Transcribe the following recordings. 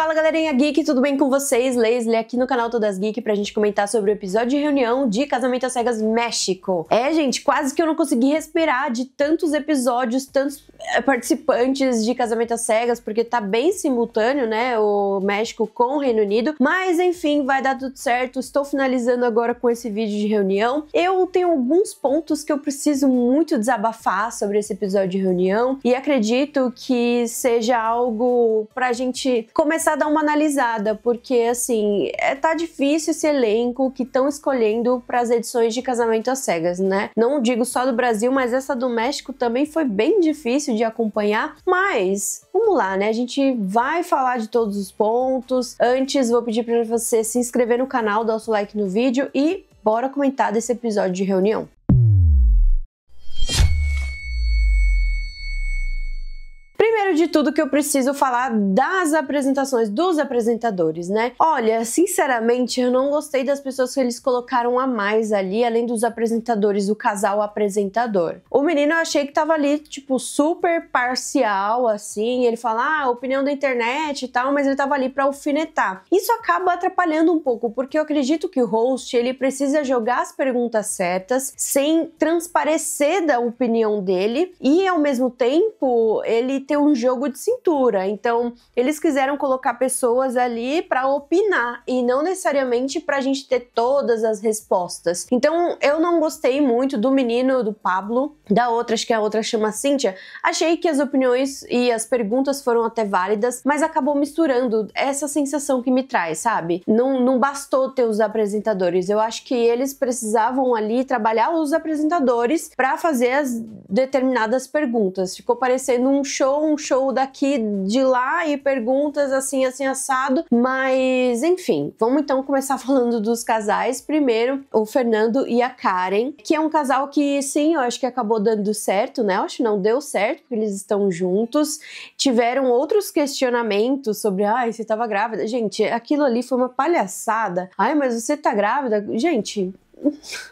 Fala galerinha geek, tudo bem com vocês? Leslie aqui no canal Todas Geek pra gente comentar sobre o episódio de reunião de Casamento às Cegas México. É, gente, quase que eu não consegui respirar de tantos episódios, tantos eh, participantes de Casamento às Cegas, porque tá bem simultâneo, né, o México com o Reino Unido. Mas enfim, vai dar tudo certo. Estou finalizando agora com esse vídeo de reunião. Eu tenho alguns pontos que eu preciso muito desabafar sobre esse episódio de reunião e acredito que seja algo pra gente começar começar a dar uma analisada, porque assim, é, tá difícil esse elenco que estão escolhendo para as edições de Casamento às Cegas, né? Não digo só do Brasil, mas essa do México também foi bem difícil de acompanhar, mas vamos lá, né? A gente vai falar de todos os pontos. Antes, vou pedir para você se inscrever no canal, dar o seu like no vídeo e bora comentar desse episódio de reunião. Primeiro de tudo que eu preciso falar das apresentações dos apresentadores, né? Olha, sinceramente, eu não gostei das pessoas que eles colocaram a mais ali, além dos apresentadores, o casal apresentador. O menino eu achei que tava ali, tipo, super parcial, assim. Ele fala, ah, opinião da internet e tal, mas ele tava ali pra alfinetar. Isso acaba atrapalhando um pouco, porque eu acredito que o host, ele precisa jogar as perguntas certas, sem transparecer da opinião dele, e ao mesmo tempo, ele ter um jogo de cintura. Então, eles quiseram colocar pessoas ali para opinar e não necessariamente para a gente ter todas as respostas. Então, eu não gostei muito do menino, do Pablo, da outra, acho que a outra chama Cíntia. Achei que as opiniões e as perguntas foram até válidas, mas acabou misturando essa sensação que me traz, sabe? Não, não bastou ter os apresentadores. Eu acho que eles precisavam ali trabalhar os apresentadores para fazer as determinadas perguntas. Ficou parecendo um show um show daqui, de lá e perguntas assim, assim, assado. Mas, enfim, vamos então começar falando dos casais. Primeiro, o Fernando e a Karen, que é um casal que, sim, eu acho que acabou dando certo, né? Eu acho que não deu certo, porque eles estão juntos. Tiveram outros questionamentos sobre, ai, você tava grávida. Gente, aquilo ali foi uma palhaçada. Ai, mas você tá grávida? Gente.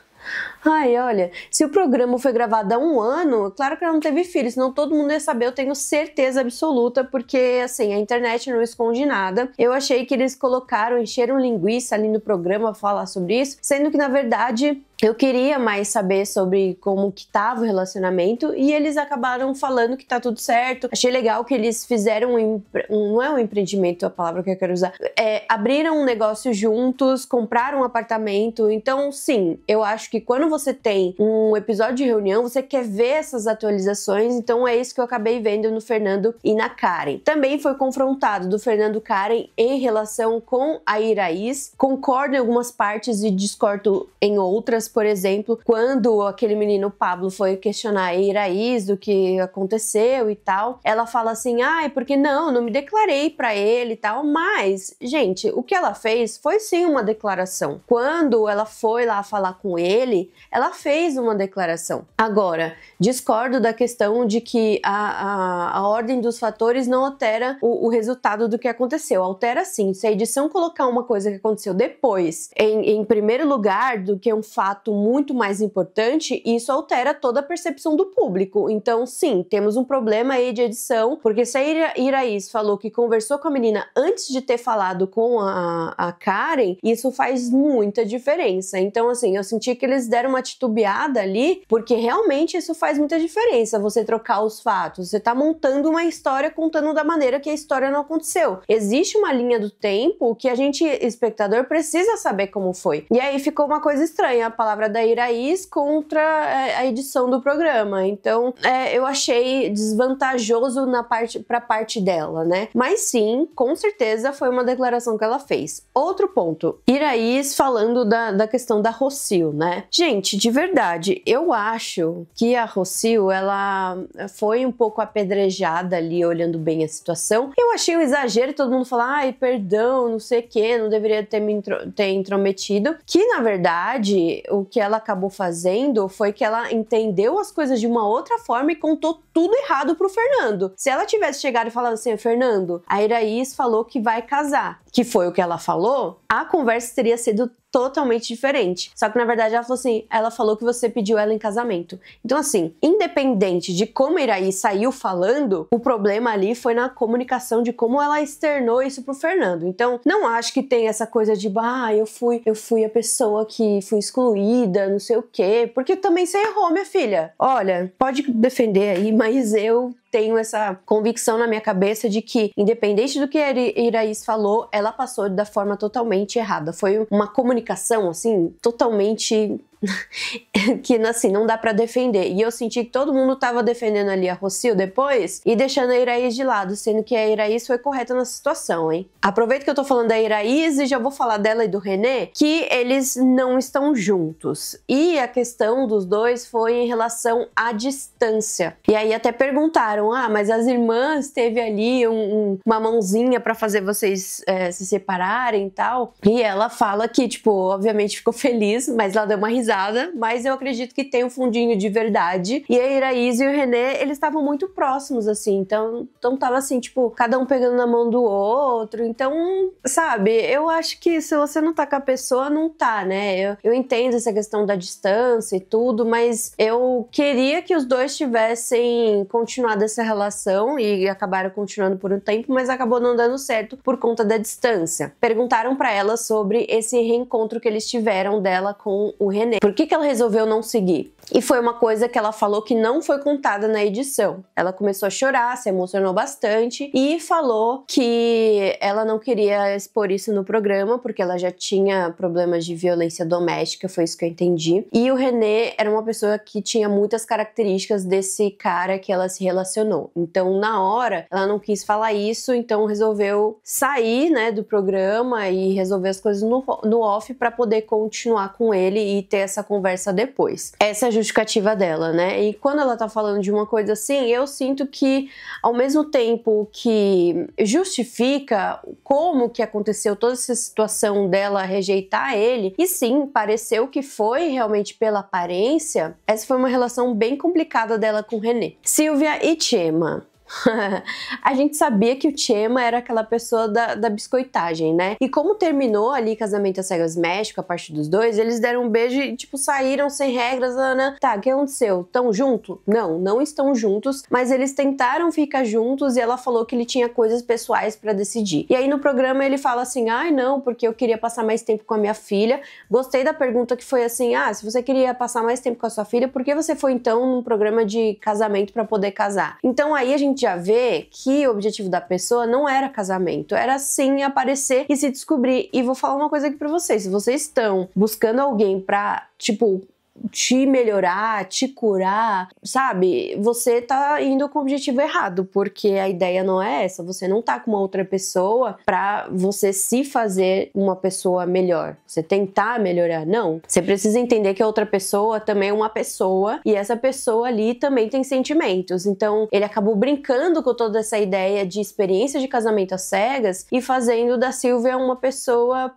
Ai, olha, se o programa foi gravado há um ano, claro que ela não teve filho, senão todo mundo ia saber, eu tenho certeza absoluta, porque assim, a internet não esconde nada. Eu achei que eles colocaram, encheram linguiça ali no programa falar sobre isso, sendo que na verdade eu queria mais saber sobre como que tava o relacionamento e eles acabaram falando que tá tudo certo. Achei legal que eles fizeram um, não é um empreendimento a palavra que eu quero usar, é, abriram um negócio juntos, compraram um apartamento. Então, sim, eu acho que quando você tem um episódio de reunião, você quer ver essas atualizações, então é isso que eu acabei vendo no Fernando e na Karen. Também foi confrontado do Fernando Karen em relação com a Iraís. Concordo em algumas partes e discordo em outras, por exemplo, quando aquele menino Pablo foi questionar a Iraís do que aconteceu e tal, ela fala assim: "Ah, é porque não, não me declarei para ele e tal". Mas, gente, o que ela fez foi sim uma declaração. Quando ela foi lá falar com ele, ela fez uma declaração. Agora, discordo da questão de que a, a, a ordem dos fatores não altera o, o, resultado do que aconteceu. Altera sim. Se a edição colocar uma coisa que aconteceu depois em, em primeiro lugar do que um fato muito mais importante, isso altera toda a percepção do público. Então, sim, temos um problema aí de edição, porque se a Iraís falou que conversou com a menina antes de ter falado com a, a Karen, isso faz muita diferença. Então, assim, eu senti que eles deram uma titubeada ali, porque realmente isso faz muita diferença, você trocar os fatos. Você tá montando uma história contando da maneira que a história não aconteceu. Existe uma linha do tempo que a gente, espectador, precisa saber como foi. E aí ficou uma coisa estranha, a palavra da Iraís contra eh, a edição do programa. Então, é, eu achei desvantajoso na parte pra parte dela, né? Mas sim, com certeza foi uma declaração que ela fez. Outro ponto, Iraís falando da, da questão da Rocio, né? Gente, Gente, de verdade, eu acho que a Rocio, ela foi um pouco apedrejada ali, olhando bem a situação. Eu achei um exagero todo mundo falar, ai, perdão, não sei o que, não deveria ter me intro ter intrometido. Que, na verdade, o que ela acabou fazendo foi que ela entendeu as coisas de uma outra forma e contou tudo errado pro Fernando. Se ela tivesse chegado e falado assim, Fernando, a Iraís falou que vai casar, que foi o que ela falou, a conversa teria sido totalmente diferente. Só que na verdade ela falou assim, ela falou que você pediu ela em casamento. Então assim, independente de como Iraí saiu falando, o problema ali foi na comunicação de como ela externou isso pro Fernando. Então, não acho que tem essa coisa de, bah, eu fui, eu fui a pessoa que fui excluída, não sei o quê, porque também você errou, minha filha. Olha, pode defender aí, mas eu tenho essa convicção na minha cabeça de que, independente do que a Iraís falou, ela passou da forma totalmente errada. Foi uma comunicação, assim, totalmente que assim, não dá para defender. E eu senti que todo mundo tava defendendo ali a Rocio depois e deixando a Iraís de lado, sendo que a Iraís foi correta na situação, hein? Aproveito que eu tô falando da Iraís e já vou falar dela e do René, que eles não estão juntos. E a questão dos dois foi em relação à distância. E aí até perguntaram: ah, mas as irmãs teve ali um, um, uma mãozinha para fazer vocês é, se separarem e tal. E ela fala que, tipo, obviamente ficou feliz, mas ela deu uma risada pesquisada, mas eu acredito que tem um fundinho de verdade. E a Iraís e o René, eles estavam muito próximos, assim. Então, então tava assim, tipo, cada um pegando na mão do outro. Então, sabe, eu acho que se você não tá com a pessoa, não tá, né? Eu, eu entendo essa questão da distância e tudo, mas eu queria que os dois tivessem continuado essa relação e acabaram continuando por um tempo, mas acabou não dando certo por conta da distância. Perguntaram para ela sobre esse reencontro que eles tiveram dela com o René entender por que, que ela resolveu não seguir. E foi uma coisa que ela falou que não foi contada na edição. Ela começou a chorar, se emocionou bastante e falou que ela não queria expor isso no programa porque ela já tinha problemas de violência doméstica, foi isso que eu entendi. E o René era uma pessoa que tinha muitas características desse cara que ela se relacionou. Então, na hora, ela não quis falar isso, então resolveu sair, né, do programa e resolver as coisas no, no off para poder continuar com ele e ter essa conversa depois. Essa é a justificativa dela, né? E quando ela tá falando de uma coisa assim, eu sinto que ao mesmo tempo que justifica como que aconteceu toda essa situação dela rejeitar ele, e sim, pareceu que foi realmente pela aparência, essa foi uma relação bem complicada dela com René. Silvia e Chema. a gente sabia que o Chema era aquela pessoa da, da biscoitagem, né? E como terminou ali Casamento às Cegas México, a parte dos dois, eles deram um beijo e, tipo, saíram sem regras. Ana, né, né? tá, o que aconteceu? Estão juntos? Não, não estão juntos, mas eles tentaram ficar juntos e ela falou que ele tinha coisas pessoais para decidir. E aí no programa ele fala assim: ai, não, porque eu queria passar mais tempo com a minha filha. Gostei da pergunta que foi assim: ah, se você queria passar mais tempo com a sua filha, por que você foi então num programa de casamento para poder casar? Então aí a gente gente já vê que o objetivo da pessoa não era casamento, era sim aparecer e se descobrir. E vou falar uma coisa aqui para vocês: se vocês estão buscando alguém pra, tipo, te melhorar, te curar, sabe? Você tá indo com o objetivo errado, porque a ideia não é essa. Você não tá com uma outra pessoa para você se fazer uma pessoa melhor. Você tentar melhorar, não. Você precisa entender que a outra pessoa também é uma pessoa e essa pessoa ali também tem sentimentos. Então, ele acabou brincando com toda essa ideia de experiência de casamento às cegas e fazendo da Silvia uma pessoa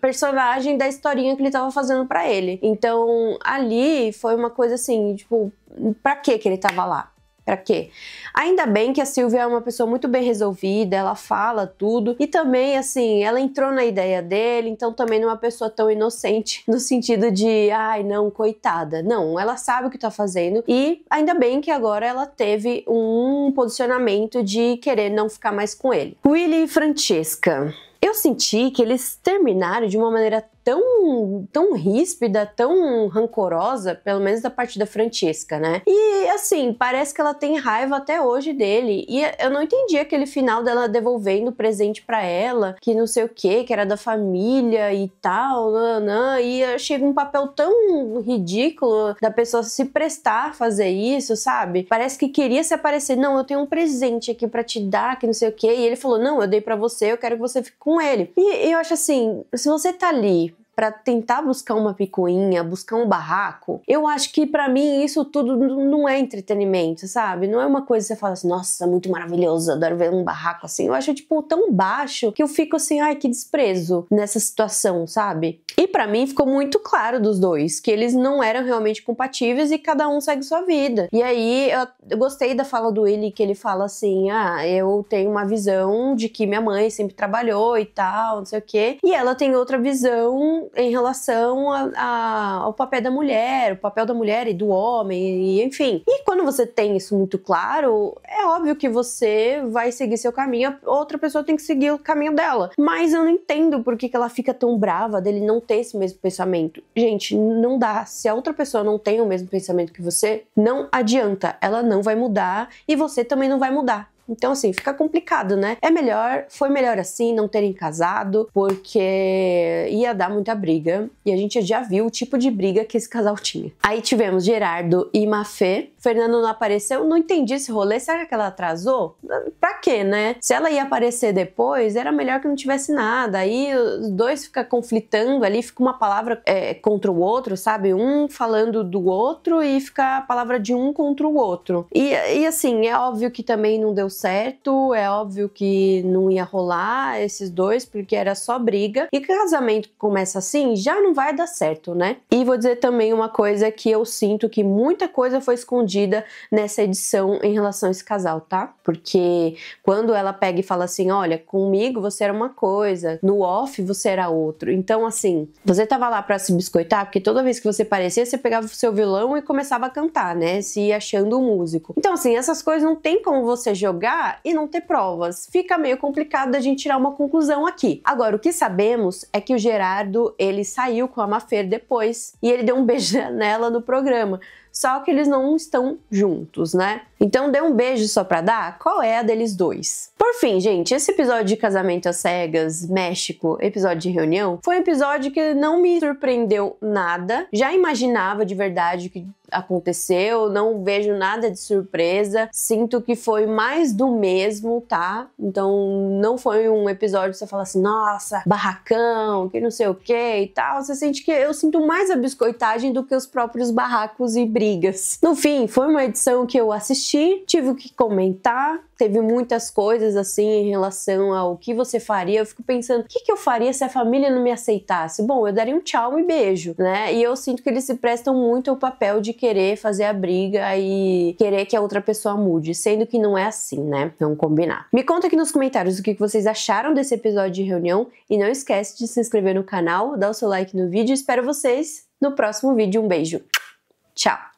personagem da historinha que ele tava fazendo para ele. Então, ali foi uma coisa assim, tipo, pra que que ele tava lá? Pra quê? Ainda bem que a Silvia é uma pessoa muito bem resolvida, ela fala tudo e também, assim, ela entrou na ideia dele, então também não é uma pessoa tão inocente no sentido de, ai, não, coitada. Não, ela sabe o que tá fazendo e ainda bem que agora ela teve um posicionamento de querer não ficar mais com ele. Willy e Francesca. Eu senti que eles terminaram de uma maneira tão, tão ríspida, tão rancorosa, pelo menos da parte da Francesca, né? E assim, parece que ela tem raiva até hoje dele. E eu não entendi aquele final dela devolvendo o presente para ela, que não sei o que, que era da família e tal, nanã. E chega um papel tão ridículo da pessoa se prestar a fazer isso, sabe? Parece que queria se aparecer. Não, eu tenho um presente aqui para te dar, que não sei o que. E ele falou: Não, eu dei para você, eu quero que você fique com ele. E, e eu acho assim, se você tá ali para tentar buscar uma picuinha, buscar um barraco, eu acho que para mim isso tudo não é entretenimento, sabe? Não é uma coisa que você fala assim, nossa, muito maravilhoso, adoro ver um barraco assim. Eu acho, tipo, tão baixo que eu fico assim, ai, que desprezo nessa situação, sabe? E para mim ficou muito claro dos dois que eles não eram realmente compatíveis e cada um segue sua vida. E aí eu, eu gostei da fala do ele que ele fala assim: ah, eu tenho uma visão de que minha mãe sempre trabalhou e tal, não sei o quê. E ela tem outra visão em relação a, a, ao papel da mulher, o papel da mulher e do homem, e, enfim. E quando você tem isso muito claro, é óbvio que você vai seguir seu caminho, outra pessoa tem que seguir o caminho dela. Mas eu não entendo por que, que ela fica tão brava dele não ter esse mesmo pensamento. Gente, não dá. Se a outra pessoa não tem o mesmo pensamento que você, não adianta. Ela não vai mudar e você também não vai mudar. Então, assim, fica complicado, né? É melhor, foi melhor assim não terem casado, porque ia dar muita briga. E a gente já viu o tipo de briga que esse casal tinha. Aí tivemos Gerardo e Mafê. Fernando não apareceu, não entendi esse rolê. Será que ela atrasou? Pra quê, né? Se ela ia aparecer depois, era melhor que não tivesse nada. Aí os dois ficam conflitando ali, fica uma palavra é, contra o outro, sabe? Um falando do outro e fica a palavra de um contra o outro. E, e assim, é óbvio que também não deu certo certo, é óbvio que não ia rolar esses dois, porque era só briga. E casamento que começa assim já não vai dar certo, né? E vou dizer também uma coisa que eu sinto que muita coisa foi escondida nessa edição em relação a esse casal, tá? Porque quando ela pega e fala assim: olha, comigo você era uma coisa, no off você era outro. Então, assim, você tava lá pra se biscoitar, porque toda vez que você parecia você pegava o seu violão e começava a cantar, né? Se achando um músico. Então, assim, essas coisas não tem como você jogar e não ter provas. Fica meio complicado a gente tirar uma conclusão aqui. Agora, o que sabemos é que o Gerardo, ele saiu com a Mafer depois e ele deu um beijo nela no programa. Só que eles não estão juntos, né? Então deu um beijo só pra dar? Qual é a deles dois? Por fim, gente, esse episódio de Casamento às Cegas, México, episódio de reunião, foi um episódio que não me surpreendeu nada. Já imaginava de verdade que aconteceu, não vejo nada de surpresa. Sinto que foi mais do mesmo, tá? Então não foi um episódio que você fala assim, nossa, barracão, que não sei o que e tal. Você sente que eu sinto mais a biscoitagem do que os próprios barracos e brigas. No fim, foi uma edição que eu assisti, tive que comentar, teve muitas coisas assim em relação ao que você faria. Eu fico pensando, o que, que eu faria se a família não me aceitasse? Bom, eu daria um tchau e um beijo, né? E eu sinto que eles se prestam muito ao papel de querer fazer a briga e querer que a outra pessoa mude, sendo que não é assim, né? Vamos combinar. Me conta aqui nos comentários o que vocês acharam desse episódio de reunião e não esquece de se inscrever no canal, dar o seu like no vídeo. Espero vocês no próximo vídeo. Um beijo. Tchau!